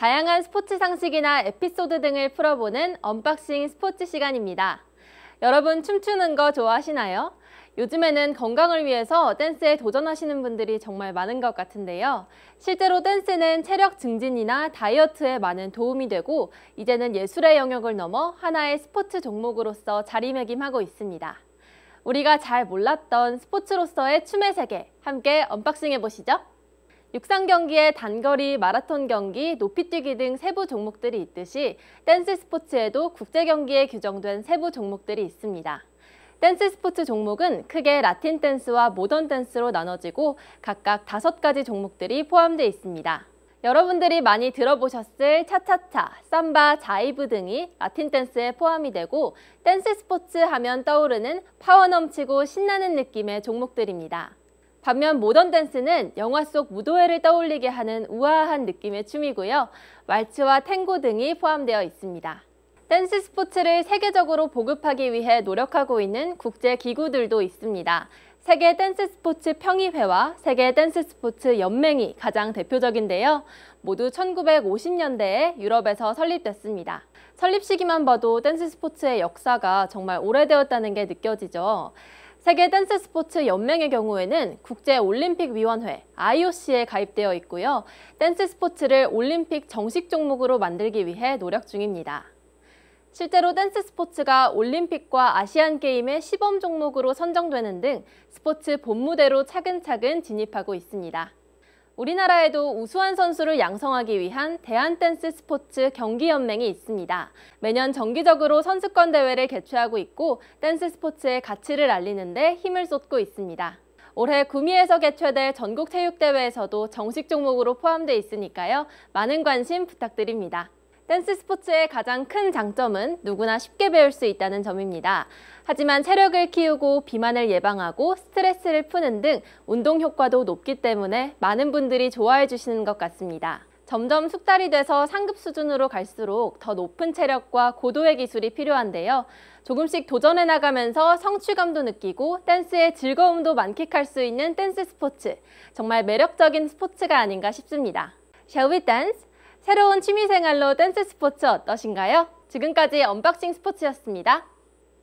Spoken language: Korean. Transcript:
다양한 스포츠 상식이나 에피소드 등을 풀어보는 언박싱 스포츠 시간입니다. 여러분 춤추는 거 좋아하시나요? 요즘에는 건강을 위해서 댄스에 도전하시는 분들이 정말 많은 것 같은데요. 실제로 댄스는 체력 증진이나 다이어트에 많은 도움이 되고 이제는 예술의 영역을 넘어 하나의 스포츠 종목으로서 자리매김하고 있습니다. 우리가 잘 몰랐던 스포츠로서의 춤의 세계 함께 언박싱해 보시죠. 육상 경기에 단거리, 마라톤 경기, 높이뛰기 등 세부 종목들이 있듯이 댄스 스포츠에도 국제 경기에 규정된 세부 종목들이 있습니다. 댄스 스포츠 종목은 크게 라틴 댄스와 모던 댄스로 나눠지고 각각 다섯 가지 종목들이 포함되어 있습니다. 여러분들이 많이 들어보셨을 차차차, 삼바, 자이브 등이 라틴 댄스에 포함이 되고 댄스 스포츠 하면 떠오르는 파워 넘치고 신나는 느낌의 종목들입니다. 반면 모던 댄스는 영화 속 무도회를 떠올리게 하는 우아한 느낌의 춤이고요. 왈츠와 탱고 등이 포함되어 있습니다. 댄스 스포츠를 세계적으로 보급하기 위해 노력하고 있는 국제 기구들도 있습니다. 세계 댄스 스포츠 평의회와 세계 댄스 스포츠 연맹이 가장 대표적인데요. 모두 1950년대에 유럽에서 설립됐습니다. 설립 시기만 봐도 댄스 스포츠의 역사가 정말 오래되었다는 게 느껴지죠. 세계 댄스 스포츠 연맹의 경우에는 국제올림픽위원회 IOC에 가입되어 있고요. 댄스 스포츠를 올림픽 정식 종목으로 만들기 위해 노력 중입니다. 실제로 댄스 스포츠가 올림픽과 아시안게임의 시범 종목으로 선정되는 등 스포츠 본무대로 차근차근 진입하고 있습니다. 우리나라에도 우수한 선수를 양성하기 위한 대한댄스 스포츠 경기연맹이 있습니다. 매년 정기적으로 선수권 대회를 개최하고 있고 댄스 스포츠의 가치를 알리는데 힘을 쏟고 있습니다. 올해 구미에서 개최될 전국체육대회에서도 정식 종목으로 포함돼 있으니까요. 많은 관심 부탁드립니다. 댄스 스포츠의 가장 큰 장점은 누구나 쉽게 배울 수 있다는 점입니다. 하지만 체력을 키우고 비만을 예방하고 스트레스를 푸는 등 운동 효과도 높기 때문에 많은 분들이 좋아해 주시는 것 같습니다. 점점 숙달이 돼서 상급 수준으로 갈수록 더 높은 체력과 고도의 기술이 필요한데요. 조금씩 도전해 나가면서 성취감도 느끼고 댄스의 즐거움도 만끽할 수 있는 댄스 스포츠. 정말 매력적인 스포츠가 아닌가 싶습니다. Shall we dance? 새로운 취미생활로 댄스 스포츠 어떠신가요? 지금까지 언박싱 스포츠였습니다.